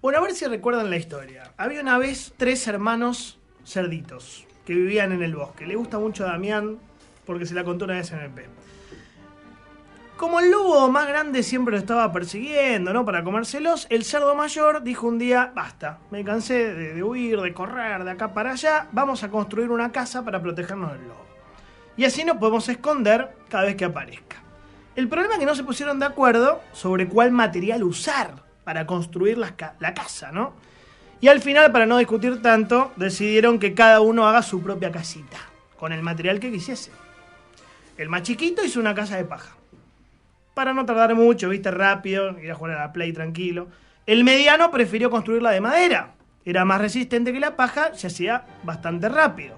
Bueno, a ver si recuerdan la historia. Había una vez tres hermanos cerditos que vivían en el bosque. Le gusta mucho a Damián porque se la contó una vez en el p. Como el lobo más grande siempre lo estaba persiguiendo, ¿no? Para comérselos, el cerdo mayor dijo un día, basta, me cansé de, de, huir, de correr de acá para allá, vamos a construir una casa para protegernos del lobo. Y así nos podemos esconder cada vez que aparezca. El problema es que no se pusieron de acuerdo sobre cuál material usar para construir la, casa, ¿no? Y al final, para no discutir tanto, decidieron que cada uno haga su propia casita, con el material que quisiese. El más chiquito hizo una casa de paja. Para no tardar mucho, viste, rápido, ir a jugar a la play tranquilo. El mediano prefirió construirla de madera. Era más resistente que la paja, se hacía bastante rápido.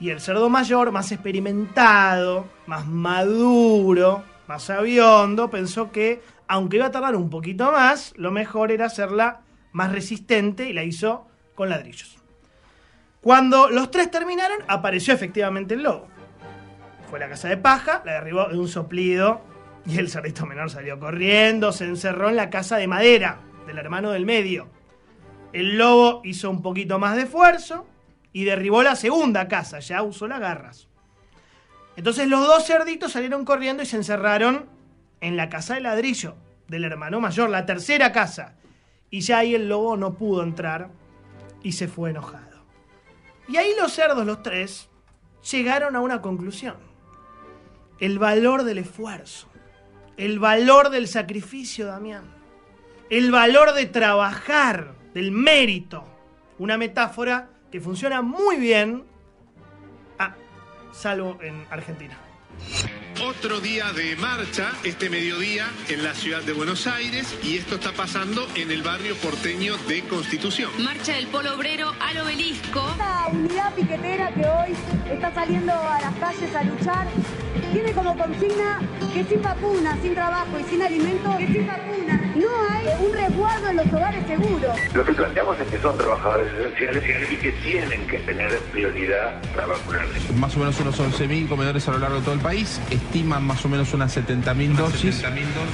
Y el cerdo mayor, más experimentado, más maduro, más sabiondo, pensó que aunque iba a tardar un poquito más, lo mejor era hacerla más resistente y la hizo con ladrillos. Cuando los tres terminaron, apareció efectivamente el lobo. Fue a la casa de paja, la derribó de un soplido y el cerdito menor salió corriendo, se encerró en la casa de madera del hermano del medio. El lobo hizo un poquito más de esfuerzo y derribó la segunda casa, ya usó las garras. Entonces los dos cerditos salieron corriendo y se encerraron en la casa de ladrillo del hermano mayor, la tercera casa. Y ya ahí el lobo no pudo entrar y se fue enojado. Y ahí los cerdos, los tres, llegaron a una conclusión. El valor del esfuerzo, el valor del sacrificio, Damián, el valor de trabajar, del mérito. Una metáfora que funciona muy bien, ah, salvo en Argentina otro día de marcha este mediodía en la ciudad de Buenos Aires y esto está pasando en el barrio porteño de Constitución. Marcha del Polo Obrero al Obelisco. Esta unidad piquetera que hoy está saliendo a las calles a luchar tiene como consigna que sin vacuna, sin trabajo y sin alimento, que sin vacuna no hay un resguardo en los hogares seguros. Lo que planteamos es que son trabajadores esenciales y que tienen que tener prioridad para vacunarles. Más o menos unos 11.000 comedores a lo largo de todo el país, estiman más o menos unas 70.000 dosis.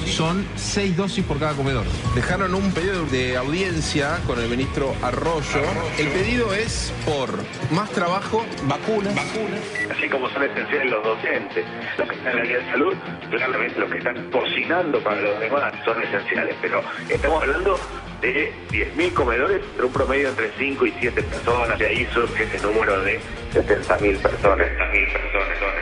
Son 6 dosis por cada comedor. Dejaron un pedido de audiencia con el ministro Arroyo. El pedido es por más trabajo, vacunas. Así como son esenciales los docentes, los que están en la de salud, realmente los que están cocinando para los demás son esenciales pero estamos hablando de 10.000 comedores, pero un promedio entre 5 y 7 personas, Y ahí surge ese número de 70.000 personas, personas.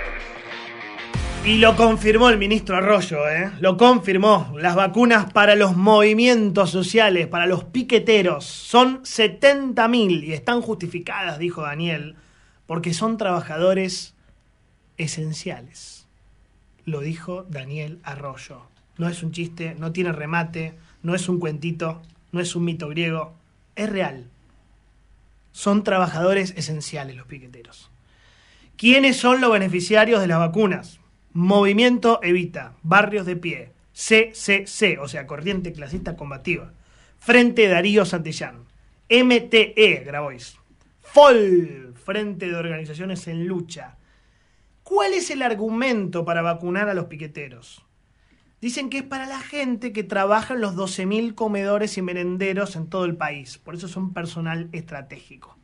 Y lo confirmó el ministro Arroyo, ¿eh? lo confirmó. Las vacunas para los movimientos sociales, para los piqueteros, son 70.000 y están justificadas, dijo Daniel, porque son trabajadores esenciales. Lo dijo Daniel Arroyo no es un chiste, no tiene remate, no es un cuentito, no es un mito griego, es real. Son trabajadores esenciales los piqueteros. ¿Quiénes son los beneficiarios de las vacunas? Movimiento Evita, Barrios de Pie, CCC, o sea, Corriente Clasista Combativa, Frente Darío Santillán, MTE, Grabois, FOL, Frente de Organizaciones en Lucha. ¿Cuál es el argumento para vacunar a los piqueteros? Dicen que es para la gente que trabaja en los 12.000 comedores y merenderos en todo el país. Por eso son personal estratégico.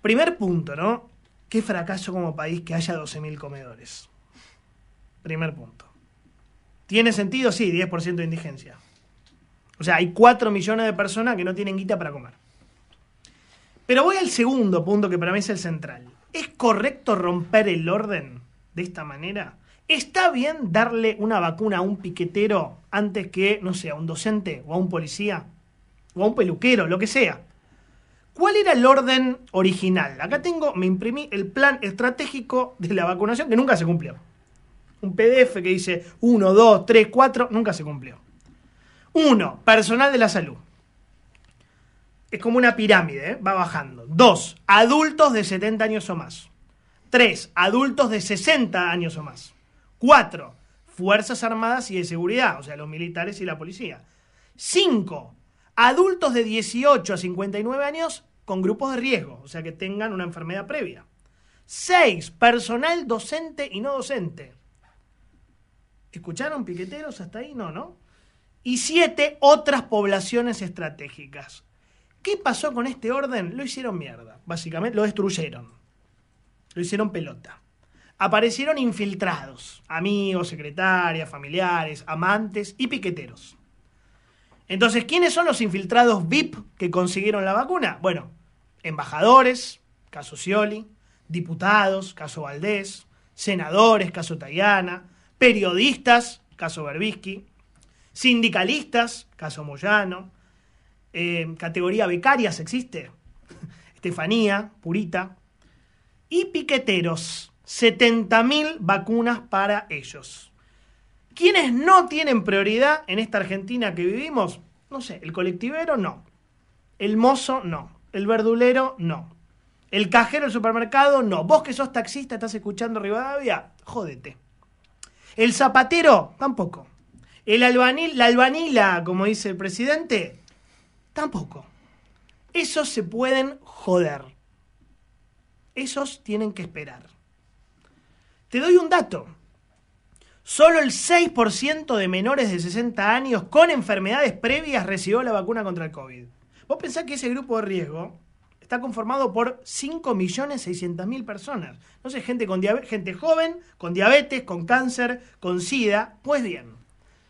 Primer punto, ¿no? Qué fracaso como país que haya 12.000 comedores. Primer punto. ¿Tiene sentido? Sí, 10% de indigencia. O sea, hay 4 millones de personas que no tienen guita para comer. Pero voy al segundo punto que para mí es el central. ¿Es correcto romper el orden de esta manera? ¿Está bien darle una vacuna a un piquetero antes que, no sé, a un docente o a un policía o a un peluquero, lo que sea? ¿Cuál era el orden original? Acá tengo, me imprimí el plan estratégico de la vacunación que nunca se cumplió. Un PDF que dice 1, 2, 3, 4, nunca se cumplió. 1. Personal de la salud. Es como una pirámide, ¿eh? va bajando. 2. Adultos de 70 años o más. 3. Adultos de 60 años o más. Cuatro, Fuerzas Armadas y de Seguridad, o sea, los militares y la policía. Cinco, adultos de 18 a 59 años con grupos de riesgo, o sea, que tengan una enfermedad previa. Seis, personal docente y no docente. ¿Escucharon piqueteros hasta ahí? No, ¿no? Y siete, otras poblaciones estratégicas. ¿Qué pasó con este orden? Lo hicieron mierda, básicamente, lo destruyeron. Lo hicieron pelota aparecieron infiltrados, amigos, secretarias, familiares, amantes y piqueteros. Entonces, ¿quiénes son los infiltrados VIP que consiguieron la vacuna? Bueno, embajadores, caso Scioli, diputados, caso Valdés, senadores, caso Tayana, periodistas, caso Berbisky, sindicalistas, caso Moyano, eh, categoría becarias existe, Estefanía, Purita, y piqueteros, 70.000 vacunas para ellos. ¿Quiénes no tienen prioridad en esta Argentina que vivimos? No sé, el colectivero no, el mozo no, el verdulero no, el cajero del supermercado no, vos que sos taxista estás escuchando Rivadavia, jódete. El zapatero tampoco. El la albanila, como dice el presidente, tampoco. Esos se pueden joder. Esos tienen que esperar. Te doy un dato. Solo el 6% de menores de 60 años con enfermedades previas recibió la vacuna contra el COVID. Vos pensás que ese grupo de riesgo está conformado por 5.600.000 personas. No gente, con gente joven, con diabetes, con cáncer, con sida. Pues bien,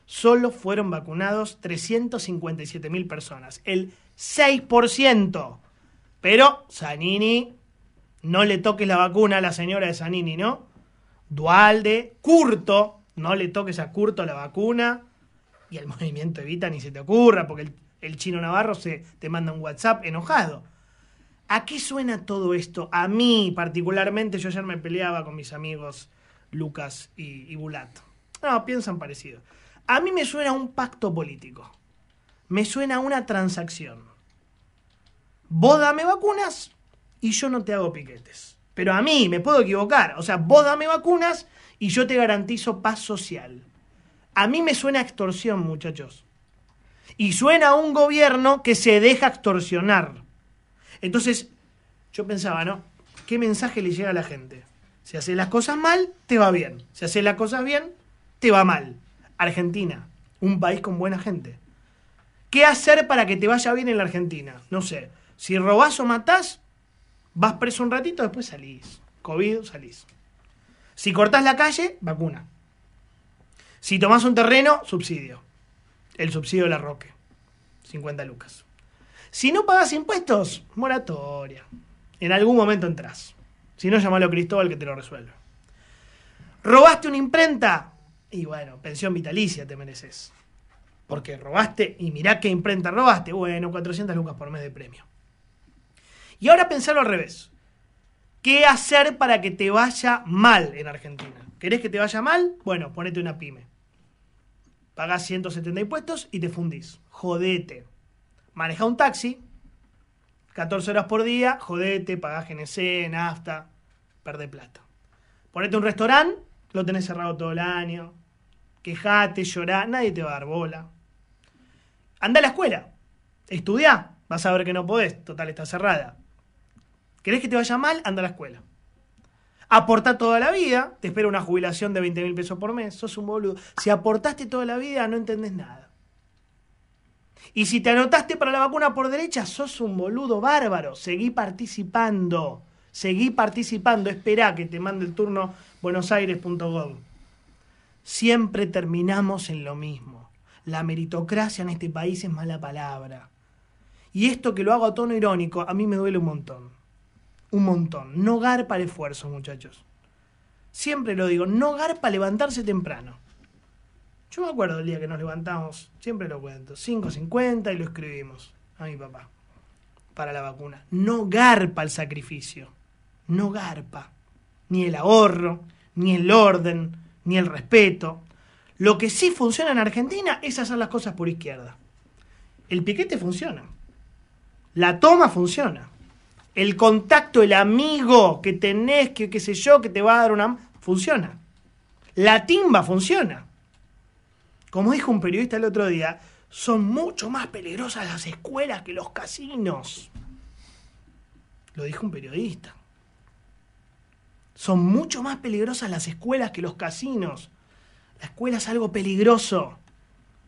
solo fueron vacunados 357.000 personas, el 6%. Pero Zanini, no le toques la vacuna a la señora de Zanini, ¿no? Dualde, Curto, no le toques a Curto la vacuna y el movimiento Evita ni se te ocurra porque el, chino Navarro se te manda un WhatsApp enojado. ¿A qué suena todo esto? A mí particularmente, yo ayer me peleaba con mis amigos Lucas y, y Bulat. No, piensan parecido. A mí me suena un pacto político. Me suena una transacción. Vos dame vacunas y yo no te hago piquetes. Pero a mí me puedo equivocar. O sea, vos dame vacunas y yo te garantizo paz social. A mí me suena extorsión, muchachos. Y suena a un gobierno que se deja extorsionar. Entonces, yo pensaba, ¿no? ¿Qué mensaje le llega a la gente? Si haces las cosas mal, te va bien. Si haces las cosas bien, te va mal. Argentina, un país con buena gente. ¿Qué hacer para que te vaya bien en la Argentina? No sé. Si robás o matás, Vas preso un ratito, después salís. COVID, salís. Si cortás la calle, vacuna. Si tomás un terreno, subsidio. El subsidio de la Roque. 50 lucas. Si no pagas impuestos, moratoria. En algún momento entras. Si no, llamalo a Cristóbal que te lo resuelve. ¿Robaste una imprenta? Y bueno, pensión vitalicia te mereces. Porque robaste y mirá qué imprenta robaste. Bueno, 400 lucas por mes de premio. Y ahora pensarlo al revés. ¿Qué hacer para que te vaya mal en Argentina? ¿Querés que te vaya mal? Bueno, ponete una pyme. Pagás 170 impuestos y te fundís. Jodete. Maneja un taxi, 14 horas por día, jodete, pagás GNC, nafta, perde plata. Ponete un restaurante, lo tenés cerrado todo el año, quejate, llorá, nadie te va a dar bola. Anda a la escuela, estudia, vas a ver que no podés, total está cerrada. ¿Querés que te vaya mal? Anda a la escuela. Aportá toda la vida, te espera una jubilación de 20 mil pesos por mes, sos un boludo. Si aportaste toda la vida, no entendés nada. Y si te anotaste para la vacuna por derecha, sos un boludo bárbaro. Seguí participando. Seguí participando. Esperá que te mande el turno buenosaires.gov. Siempre terminamos en lo mismo. La meritocracia en este país es mala palabra. Y esto que lo hago a tono irónico, a mí me duele un montón un montón. No garpa el esfuerzo, muchachos. Siempre lo digo, no garpa levantarse temprano. Yo me acuerdo el día que nos levantamos, siempre lo cuento, 5.50 y lo escribimos a mi papá para la vacuna. No garpa el sacrificio, no garpa. Ni el ahorro, ni el orden, ni el respeto. Lo que sí funciona en Argentina es hacer las cosas por izquierda. El piquete funciona. La toma funciona el contacto, el amigo que tenés, que qué sé yo, que te va a dar una... Funciona. La timba funciona. Como dijo un periodista el otro día, son mucho más peligrosas las escuelas que los casinos. Lo dijo un periodista. Son mucho más peligrosas las escuelas que los casinos. La escuela es algo peligroso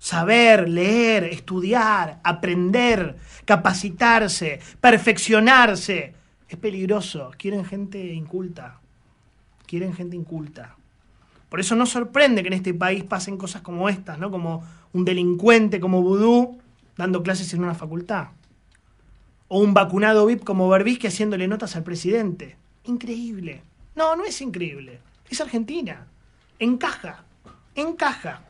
saber, leer, estudiar, aprender, capacitarse, perfeccionarse. Es peligroso. Quieren gente inculta. Quieren gente inculta. Por eso no sorprende que en este país pasen cosas como estas, ¿no? Como un delincuente como Vudú dando clases en una facultad. O un vacunado VIP como Berbisque haciéndole notas al presidente. Increíble. No, no es increíble. Es Argentina. Encaja. Encaja.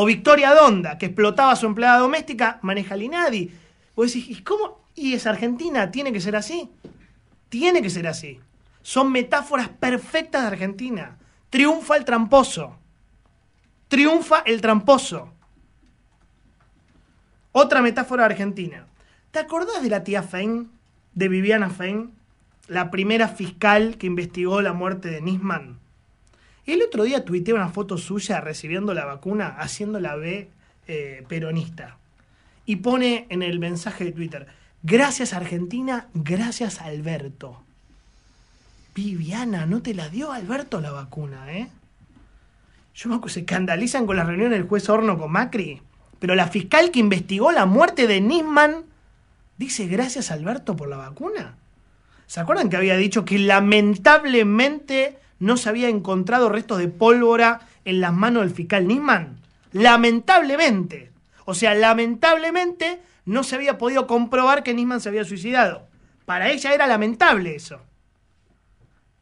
O Victoria Donda, que explotaba a su empleada doméstica, maneja al INADI. Vos decís, ¿y cómo? ¿Y es Argentina? ¿Tiene que ser así? Tiene que ser así. Son metáforas perfectas de Argentina. Triunfa el tramposo. Triunfa el tramposo. Otra metáfora argentina. ¿Te acordás de la tía Fein? De Viviana Fein, la primera fiscal que investigó la muerte de Nisman. El otro día tuiteé una foto suya recibiendo la vacuna, haciendo la B eh, peronista. Y pone en el mensaje de Twitter, gracias Argentina, gracias Alberto. Viviana, no te la dio Alberto la vacuna, ¿eh? Yo me acuerdo, se escandalizan con la reunión del juez Horno con Macri, pero la fiscal que investigó la muerte de Nisman dice gracias Alberto por la vacuna. ¿Se acuerdan que había dicho que lamentablemente no se había encontrado restos de pólvora en las manos del fiscal Nisman. Lamentablemente. O sea, lamentablemente no se había podido comprobar que Nisman se había suicidado. Para ella era lamentable eso.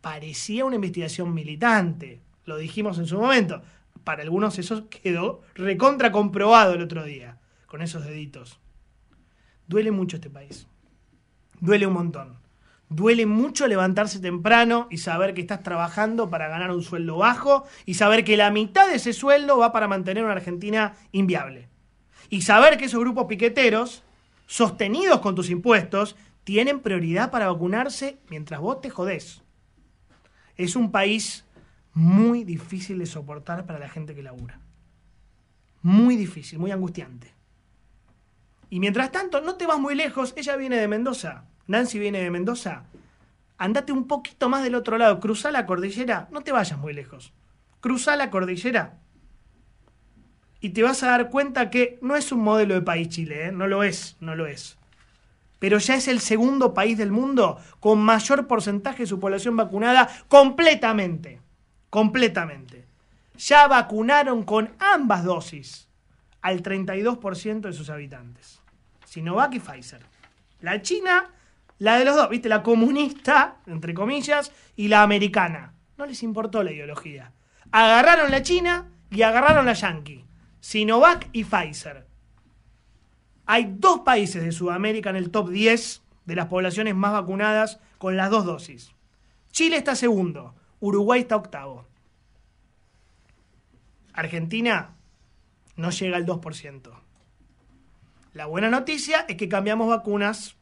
Parecía una investigación militante. Lo dijimos en su momento. Para algunos eso quedó recontra comprobado el otro día, con esos deditos. Duele mucho este país. Duele un montón. Duele mucho levantarse temprano y saber que estás trabajando para ganar un sueldo bajo y saber que la mitad de ese sueldo va para mantener una Argentina inviable. Y saber que esos grupos piqueteros, sostenidos con tus impuestos, tienen prioridad para vacunarse mientras vos te jodés. Es un país muy difícil de soportar para la gente que labura. Muy difícil, muy angustiante. Y mientras tanto, no te vas muy lejos, ella viene de Mendoza Nancy viene de Mendoza, andate un poquito más del otro lado, cruza la cordillera, no te vayas muy lejos, Cruza la cordillera y te vas a dar cuenta que no es un modelo de país Chile, ¿eh? no lo es, no lo es. Pero ya es el segundo país del mundo con mayor porcentaje de su población vacunada completamente, completamente. Ya vacunaron con ambas dosis al 32% de sus habitantes. Sinovac y Pfizer. La China la de los dos, ¿viste? La comunista, entre comillas, y la americana. No les importó la ideología. Agarraron la China y agarraron la Yankee. Sinovac y Pfizer. Hay dos países de Sudamérica en el top 10 de las poblaciones más vacunadas con las dos dosis. Chile está segundo, Uruguay está octavo. Argentina no llega al 2%. La buena noticia es que cambiamos vacunas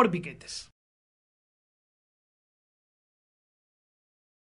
por piquetes.